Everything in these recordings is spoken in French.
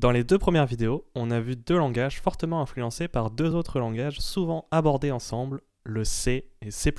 Dans les deux premières vidéos, on a vu deux langages fortement influencés par deux autres langages souvent abordés ensemble, le C et C++.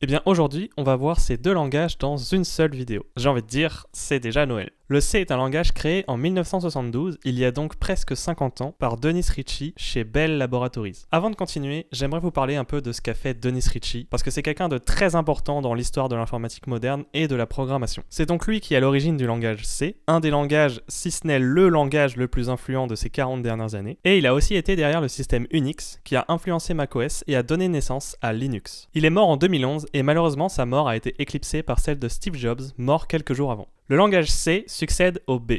Eh bien aujourd'hui, on va voir ces deux langages dans une seule vidéo. J'ai envie de dire, c'est déjà Noël. Le C est un langage créé en 1972, il y a donc presque 50 ans, par Denis Ritchie chez Bell Laboratories. Avant de continuer, j'aimerais vous parler un peu de ce qu'a fait Denis Ritchie, parce que c'est quelqu'un de très important dans l'histoire de l'informatique moderne et de la programmation. C'est donc lui qui est à l'origine du langage C, un des langages, si ce n'est le langage le plus influent de ces 40 dernières années, et il a aussi été derrière le système Unix, qui a influencé macOS et a donné naissance à Linux. Il est mort en 2011 et malheureusement sa mort a été éclipsée par celle de Steve Jobs, mort quelques jours avant. Le langage C succède au B,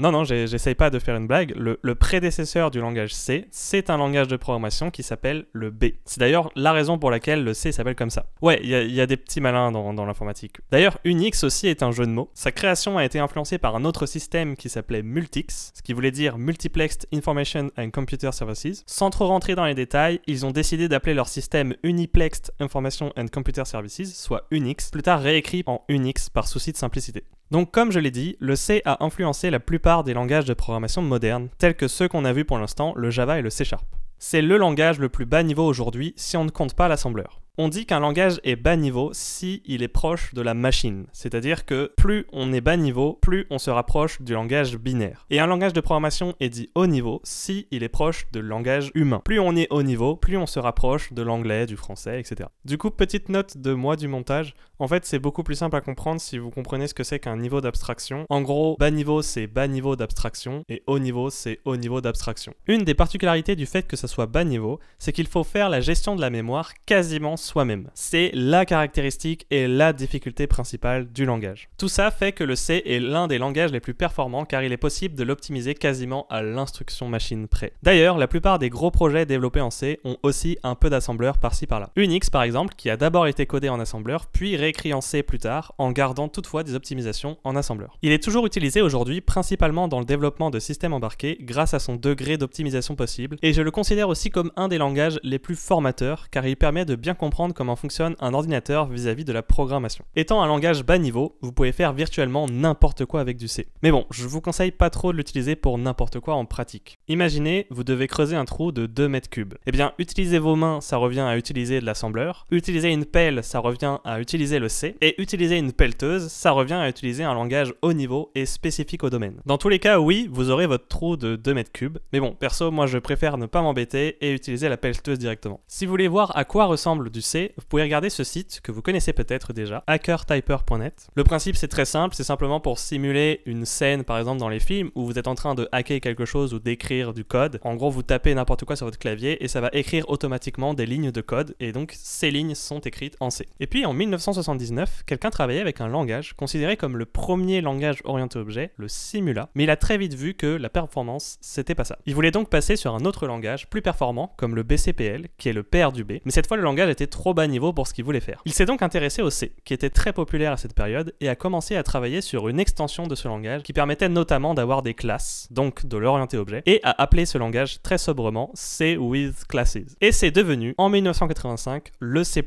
non, non, j'essaye pas de faire une blague. Le, prédécesseur du langage C, c'est un langage de programmation qui s'appelle le B. C'est d'ailleurs la raison pour laquelle le C s'appelle comme ça. Ouais, il y, a des petits malins dans, dans l'informatique. D'ailleurs, Unix aussi est un jeu de mots. Sa création a été influencée par un autre système qui s'appelait Multix, ce qui voulait dire Multiplexed Information and Computer Services. Sans trop rentrer dans les détails, ils ont décidé d'appeler leur système Uniplexed Information and Computer Services, soit Unix, plus tard réécrit en Unix par souci de simplicité. Donc comme je l'ai dit, le C a influencé la plupart des langages de programmation modernes, tels que ceux qu'on a vus pour l'instant, le Java et le C Sharp. C'est le langage le plus bas niveau aujourd'hui si on ne compte pas l'assembleur. On dit qu'un langage est bas niveau si il est proche de la machine, c'est-à-dire que plus on est bas niveau, plus on se rapproche du langage binaire. Et un langage de programmation est dit haut niveau si il est proche de langage humain. Plus on est haut niveau, plus on se rapproche de l'anglais, du français, etc. Du coup, petite note de moi du montage. En fait, c'est beaucoup plus simple à comprendre si vous comprenez ce que c'est qu'un niveau d'abstraction. En gros, bas niveau c'est bas niveau d'abstraction et haut niveau c'est haut niveau d'abstraction. Une des particularités du fait que ça soit bas niveau, c'est qu'il faut faire la gestion de la mémoire quasiment soi-même. C'est la caractéristique et la difficulté principale du langage. Tout ça fait que le C est l'un des langages les plus performants car il est possible de l'optimiser quasiment à l'instruction machine près. D'ailleurs, la plupart des gros projets développés en C ont aussi un peu d'assembleur par-ci par-là. Unix par exemple, qui a d'abord été codé en assembleur, puis réécrit en C plus tard, en gardant toutefois des optimisations en assembleur. Il est toujours utilisé aujourd'hui principalement dans le développement de systèmes embarqués grâce à son degré d'optimisation possible, et je le considère aussi comme un des langages les plus formateurs car il permet de bien comprendre comment fonctionne un ordinateur vis-à-vis de la programmation. Étant un langage bas niveau, vous pouvez faire virtuellement n'importe quoi avec du C. Mais bon, je vous conseille pas trop de l'utiliser pour n'importe quoi en pratique. Imaginez, vous devez creuser un trou de 2 mètres cubes. Eh bien, utiliser vos mains, ça revient à utiliser de l'assembleur. Utiliser une pelle, ça revient à utiliser le C. Et utiliser une pelleteuse, ça revient à utiliser un langage haut niveau et spécifique au domaine. Dans tous les cas, oui, vous aurez votre trou de 2 mètres cubes. Mais bon, perso, moi je préfère ne pas m'embêter et utiliser la pelleteuse directement. Si vous voulez voir à quoi ressemble du C, vous pouvez regarder ce site que vous connaissez peut-être déjà, hackertyper.net. Le principe c'est très simple, c'est simplement pour simuler une scène par exemple dans les films où vous êtes en train de hacker quelque chose ou d'écrire du code. En gros, vous tapez n'importe quoi sur votre clavier et ça va écrire automatiquement des lignes de code et donc ces lignes sont écrites en C. Et puis en 1979, quelqu'un travaillait avec un langage considéré comme le premier langage orienté objet, le Simula, mais il a très vite vu que la performance, c'était pas ça. Il voulait donc passer sur un autre langage plus performant comme le BCPL qui est le père du B, mais cette fois le langage était trop bas niveau pour ce qu'il voulait faire. Il s'est donc intéressé au C, qui était très populaire à cette période, et a commencé à travailler sur une extension de ce langage qui permettait notamment d'avoir des classes, donc de l'orienter objet, et à appeler ce langage très sobrement C with classes. Et c'est devenu, en 1985, le C++,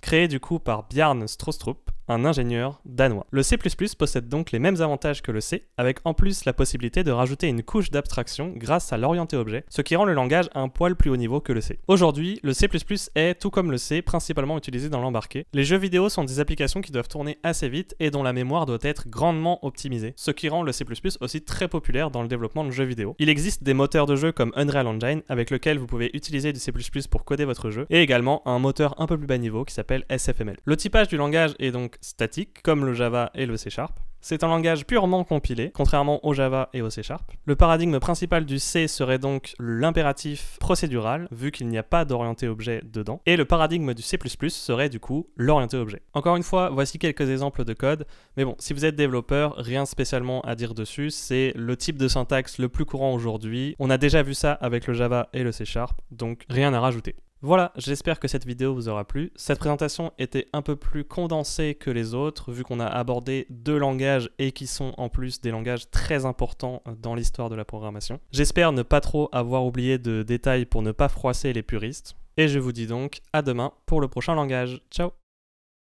créé du coup par Bjarne Strostrup, un ingénieur danois. Le C++ possède donc les mêmes avantages que le C, avec en plus la possibilité de rajouter une couche d'abstraction grâce à l'orienté objet, ce qui rend le langage un poil plus haut niveau que le C. Aujourd'hui, le C++ est, tout comme le C, principalement utilisé dans l'embarqué. Les jeux vidéo sont des applications qui doivent tourner assez vite et dont la mémoire doit être grandement optimisée, ce qui rend le C++ aussi très populaire dans le développement de jeux vidéo. Il existe des moteurs de jeu comme Unreal Engine, avec lequel vous pouvez utiliser du C++ pour coder votre jeu, et également un moteur un peu plus bas niveau qui s'appelle SFML. Le typage du langage est donc statique, comme le Java et le C Sharp. C'est un langage purement compilé, contrairement au Java et au C Sharp. Le paradigme principal du C serait donc l'impératif procédural, vu qu'il n'y a pas d'orienté objet dedans, et le paradigme du C++ serait du coup l'orienté objet. Encore une fois, voici quelques exemples de code, mais bon, si vous êtes développeur, rien spécialement à dire dessus, c'est le type de syntaxe le plus courant aujourd'hui, on a déjà vu ça avec le Java et le C Sharp, donc rien à rajouter. Voilà, j'espère que cette vidéo vous aura plu. Cette présentation était un peu plus condensée que les autres, vu qu'on a abordé deux langages et qui sont en plus des langages très importants euh, dans l'histoire de la programmation. J'espère ne pas trop avoir oublié de détails pour ne pas froisser les puristes. Et je vous dis donc à demain pour le prochain langage. Ciao